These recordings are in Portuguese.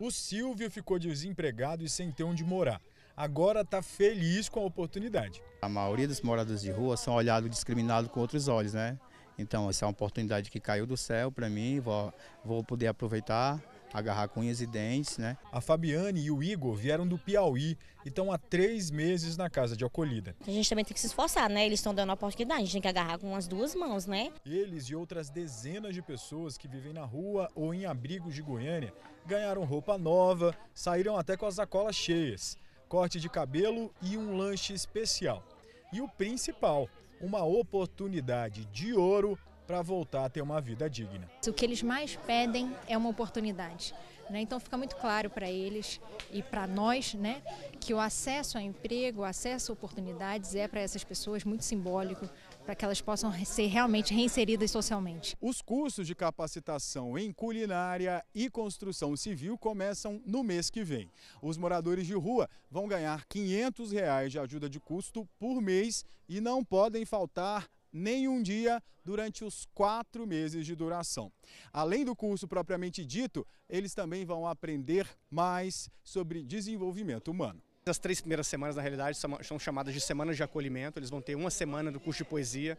O Silvio ficou desempregado e sem ter onde morar. Agora está feliz com a oportunidade. A maioria dos moradores de rua são olhados discriminados com outros olhos, né? Então, essa é uma oportunidade que caiu do céu para mim, vou, vou poder aproveitar agarrar cunhas e dentes, né? A Fabiane e o Igor vieram do Piauí e estão há três meses na casa de acolhida. A gente também tem que se esforçar, né? Eles estão dando a oportunidade, a gente tem que agarrar com as duas mãos, né? Eles e outras dezenas de pessoas que vivem na rua ou em abrigos de Goiânia ganharam roupa nova, saíram até com as sacolas cheias, corte de cabelo e um lanche especial. E o principal, uma oportunidade de ouro para voltar a ter uma vida digna. O que eles mais pedem é uma oportunidade. Né? Então fica muito claro para eles e para nós né, que o acesso a emprego, o acesso a oportunidades é para essas pessoas muito simbólico, para que elas possam ser realmente reinseridas socialmente. Os cursos de capacitação em culinária e construção civil começam no mês que vem. Os moradores de rua vão ganhar R$ 500 de ajuda de custo por mês e não podem faltar nenhum dia durante os quatro meses de duração. Além do curso propriamente dito, eles também vão aprender mais sobre desenvolvimento humano. As três primeiras semanas, na realidade, são chamadas de semanas de acolhimento. Eles vão ter uma semana do curso de poesia,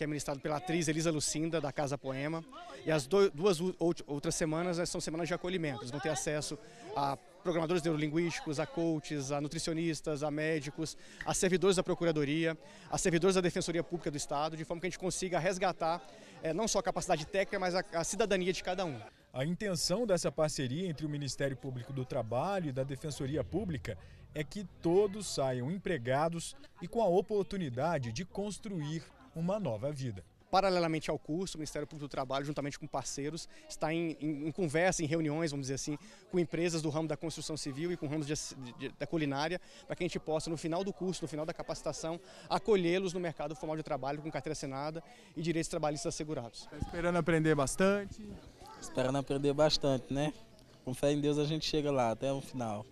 que é ministrado pela atriz Elisa Lucinda, da Casa Poema. E as do, duas outras semanas né, são semanas de acolhimento. Eles vão ter acesso a programadores neurolinguísticos, a coaches, a nutricionistas, a médicos, a servidores da Procuradoria, a servidores da Defensoria Pública do Estado, de forma que a gente consiga resgatar é, não só a capacidade técnica, mas a, a cidadania de cada um. A intenção dessa parceria entre o Ministério Público do Trabalho e da Defensoria Pública é que todos saiam empregados e com a oportunidade de construir uma nova vida paralelamente ao curso, o Ministério Público do Trabalho, juntamente com parceiros, está em, em, em, conversa, em reuniões, vamos dizer assim, com empresas do ramo da construção civil e com ramos de, de, da culinária, para que a gente possa, no final do curso, no final da capacitação, acolhê-los no mercado formal de trabalho com carteira assinada e direitos trabalhistas assegurados. Está esperando aprender bastante? Esperando aprender bastante, né? Com fé em Deus a gente chega lá até o final.